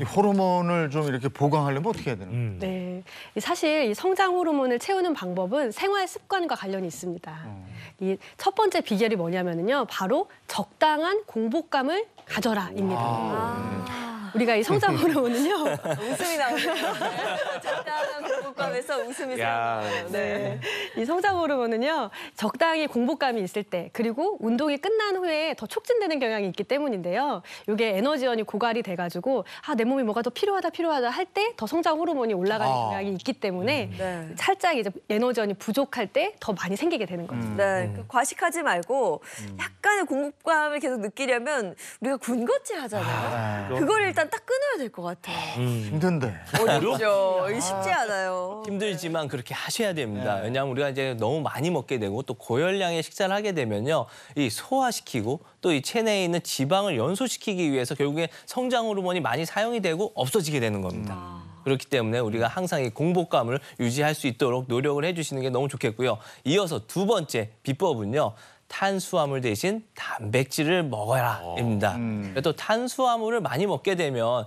이 호르몬을 좀 이렇게 보강하려면 어떻게 해야 되는 거예요? 음. 네. 사실 이 성장 호르몬을 채우는 방법은 생활 습관과 관련이 있습니다. 어. 이첫 번째 비결이 뭐냐면요. 바로 적당한 공복감을 가져라입니다. 아. 우리가 이 성장 호르몬은요. 웃음이 나오네요. 적당한 공복감에서 웃음이 나와요. 네. 네. 이 성장 호르몬은요 적당히 공복감이 있을 때 그리고 운동이 끝난 후에 더 촉진되는 경향이 있기 때문인데요. 이게 에너지원이 고갈이 돼가지고 아내 몸이 뭐가 더 필요하다 필요하다 할 때 더 성장 호르몬이 올라가는 아. 경향이 있기 때문에 음. 네. 살짝 이제 에너지원이 부족할 때 더 많이 생기게 되는 거죠. 음. 네, 그 과식하지 말고 음. 약간의 공복감을 계속 느끼려면 우리가 군것질 하잖아요. 아, 네. 그걸 일단 딱 끊어야 될 것 같아요. 음. 힘든데. 어렵죠. 아. 쉽지 않아요. 그렇죠. 힘들지만 네. 그렇게 하셔야 됩니다. 네. 왜냐하면 우리가 이제 너무 많이 먹게 되고 또 고열량의 식사를 하게 되면요. 이 소화시키고 또 이 체내에 있는 지방을 연소시키기 위해서 결국에 성장 호르몬이 많이 사용이 되고 없어지게 되는 겁니다. 아. 그렇기 때문에 우리가 항상 이 공복감을 유지할 수 있도록 노력을 해주시는 게 너무 좋겠고요. 이어서 두 번째 비법은요. 탄수화물 대신 단백질을 먹어라입니다. 어. 음. 그 탄수화물을 많이 먹게 되면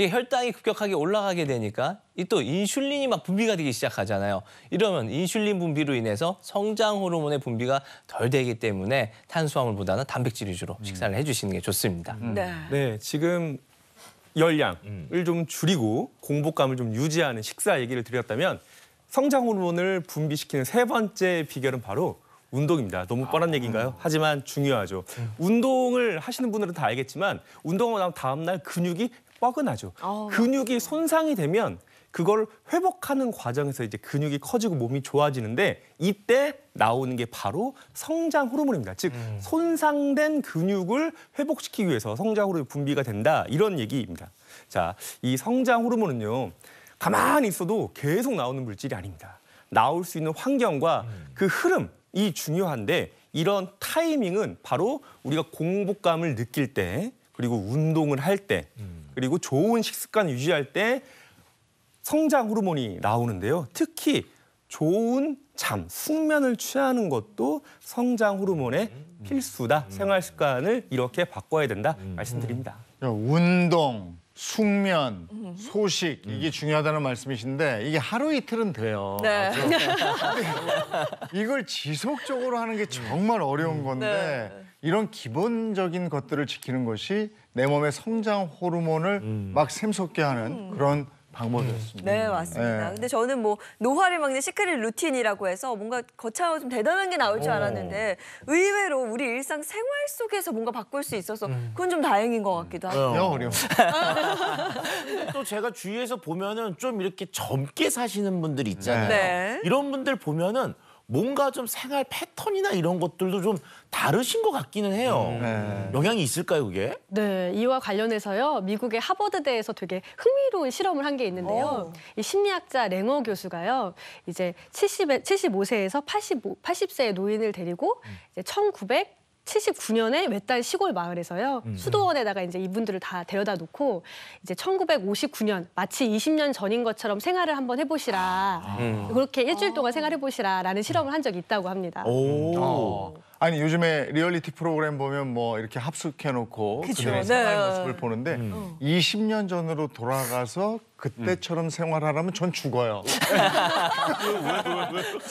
이게 혈당이 급격하게 올라가게 되니까 이 또 인슐린이 막 분비가 되기 시작하잖아요. 이러면 인슐린 분비로 인해서 성장 호르몬의 분비가 덜 되기 때문에 탄수화물보다는 단백질 위주로 음. 식사를 해주시는 게 좋습니다. 음. 네. 네, 지금 열량을 좀 줄이고 공복감을 좀 유지하는 식사 얘기를 드렸다면 성장 호르몬을 분비시키는 세 번째 비결은 바로 운동입니다. 너무 아. 뻔한 아, 얘기인가요? 음. 하지만 중요하죠. 음. 운동을 하시는 분들은 다 알겠지만 운동하고 나면 다음날 근육이 뻐근하죠. 어, 근육이 맞아요. 손상이 되면 그걸 회복하는 과정에서 이제 근육이 커지고 몸이 좋아지는데 이때 나오는 게 바로 성장 호르몬입니다. 즉 음. 손상된 근육을 회복시키기 위해서 성장 호르몬 분비가 된다 이런 얘기입니다. 자, 이 성장 호르몬은요. 가만히 있어도 계속 나오는 물질이 아닙니다. 나올 수 있는 환경과 음. 그 흐름이 중요한데 이런 타이밍은 바로 우리가 공복감을 느낄 때 그리고 운동을 할때 음. 그리고 좋은 식습관 유지할 때 성장 호르몬이 나오는데요. 특히 좋은 잠, 숙면을 취하는 것도 성장 호르몬의 음. 필수다. 음. 생활 습관을 이렇게 바꿔야 된다 음. 말씀드립니다. 운동, 숙면, 소식 이게 중요하다는 말씀이신데 이게 하루 이틀은 돼요. 네. 그렇죠? 이걸 지속적으로 하는 게 정말 어려운 건데 네. 이런 기본적인 것들을 지키는 것이 내 몸의 성장 호르몬을 음. 막 샘솟게 하는 음. 그런 방법이었습니다. 네, 맞습니다. 네. 근데 저는 뭐 노화를 막는 시크릿 루틴이라고 해서 뭔가 거창하고 좀 대단한 게 나올 줄 알았는데 의외로 우리 일상 생활 속에서 뭔가 바꿀 수 있어서 음. 그건 좀 다행인 것 같기도 어. 하고. 영 어, 어려워. 또 제가 주위에서 보면은 좀 이렇게 젊게 사시는 분들 있잖아요. 네. 네. 이런 분들 보면은 뭔가 좀 생활 패턴이나 이런 것들도 좀 다르신 것 같기는 해요. 음. 네. 영향이 있을까요, 그게? 네, 이와 관련해서요. 미국의 하버드대에서 되게 흥미로운 실험을 한 게 있는데요. 어. 이 심리학자 랭어 교수가요. 이제 70, 75세에서 85, 80세의 노인을 데리고 음. 이제 1900 7 9년에 외딴 시골 마을에서요. 음. 수도원에다가 이제 이분들을 다 데려다 놓고 이제 1959년 마치 20년 전인 것처럼 생활을 한번 해보시라. 아. 음. 그렇게 일주일 동안 생활해보시라라는 실험을 한 적이 있다고 합니다. 오. 오. 음. 아. 아. 아니 요즘에 리얼리티 프로그램 보면 뭐 이렇게 합숙해놓고 그런의 네. 생활 네. 모습을 보는데 음. 20년 전으로 돌아가서 그때처럼 음. 생활하라면 전 죽어요.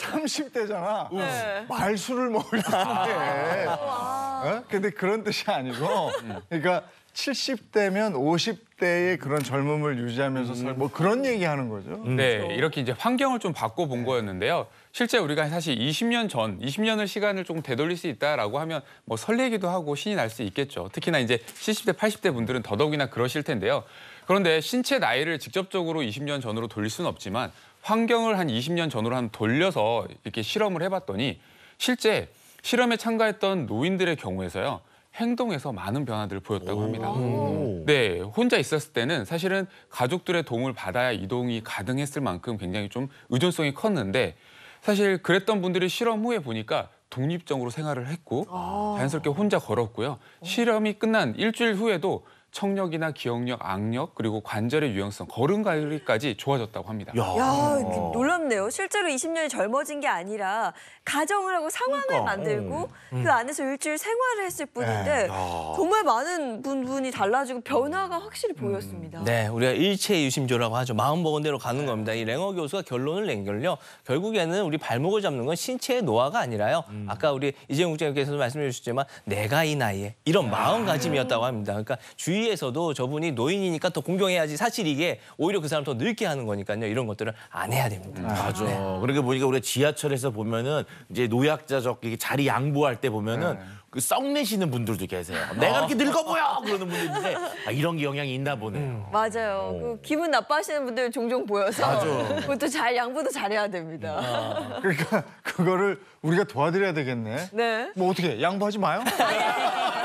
30대잖아. 네. 음. 말수를 먹을 뭐 때. 아. 어? 근데 그런 뜻이 아니고 음. 그러니까 70대면 50대의 그런 젊음을 유지하면서 살, 뭐 그런 얘기하는 거죠. 음. 네, 그렇죠. 이렇게 이제 환경을 좀 바꿔본 거였는데요. 실제 우리가 사실 20년 전, 20년을 시간을 좀 되돌릴 수 있다라고 하면 뭐 설레기도 하고 신이 날 수 있겠죠. 특히나 이제 70대, 80대 분들은 더더욱이나 그러실 텐데요. 그런데 신체 나이를 직접적으로 20년 전으로 돌릴 수는 없지만 환경을 한 20년 전으로 한 돌려서 이렇게 실험을 해봤더니 실제 실험에 참가했던 노인들의 경우에서요. 행동에서 많은 변화들을 보였다고 합니다. 음. 네, 혼자 있었을 때는 사실은 가족들의 도움을 받아야 이동이 가능했을 만큼 굉장히 좀 의존성이 컸는데 사실 그랬던 분들이 실험 후에 보니까 독립적으로 생활을 했고 아. 자연스럽게 혼자 걸었고요. 실험이 끝난 일주일 후에도 청력이나 기억력, 악력, 그리고 관절의 유연성, 걸음걸이까지 좋아졌다고 합니다. 야, 야 놀랍네요. 실제로 20년이 젊어진 게 아니라 가정을 하고 상황을 그러니까, 만들고 음. 그 음. 안에서 일주일 생활을 했을 뿐인데 네, 정말 많은 부분이 달라지고 변화가 확실히 음. 보였습니다. 네, 우리가 일체유심조라고 하죠. 마음 먹은 대로 가는 네. 겁니다. 이 랭어 교수가 결론을 낸 걸요. 결국에는 우리 발목을 잡는 건 신체의 노화가 아니라요. 음. 아까 우리 이재용 국장님께서도 말씀해 주셨지만 내가 이 나이에 이런 마음가짐이었다고 합니다. 그러니까 주의 주위에서도 저분이 노인이니까 더 공경해야지 사실 이게 오히려 그 사람 더 늙게 하는 거니까요. 이런 것들은안 해야 됩니다. 아, 맞아. 그러니까 보니까 우리 가 지하철에서 보면은 이제 노약자적 자리 양보할 때 보면은 네. 그 썩내시는 분들도 계세요. 아. 내가 이렇게 늙어 보여 그러는 분들인데 아, 이런 영향이 있나 보네요. 음. 맞아요. 어. 그 기분 나빠하시는 분들 종종 보여서 그것도 잘 양보도 잘해야 됩니다. 음. 그러니까 그거를 우리가 도와드려야 되겠네. 네. 뭐 어떻게 양보하지 마요?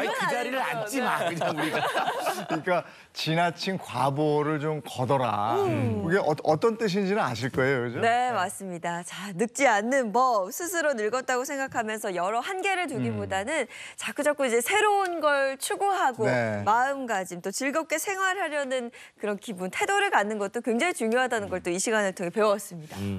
아니, 그 자리를 앉지 마 네. 그냥 우리가. 그러니까 지나친 과보를 좀거어라 음. 그게 어, 떤 뜻인지는 아실 거예요, 그죠? 네, 맞습니다. 자, 늙지 않는 법 스스로 늙었다고 생각하면서 여러 한계를 두기보다는 음. 자꾸자꾸 이제 새로운 걸 추구하고 네. 마음가짐 또 즐겁게 생활하려는 그런 기분, 태도를 갖는 것도 굉장히 중요하다는 음. 걸또 이 시간을 통해 배웠습니다. 음.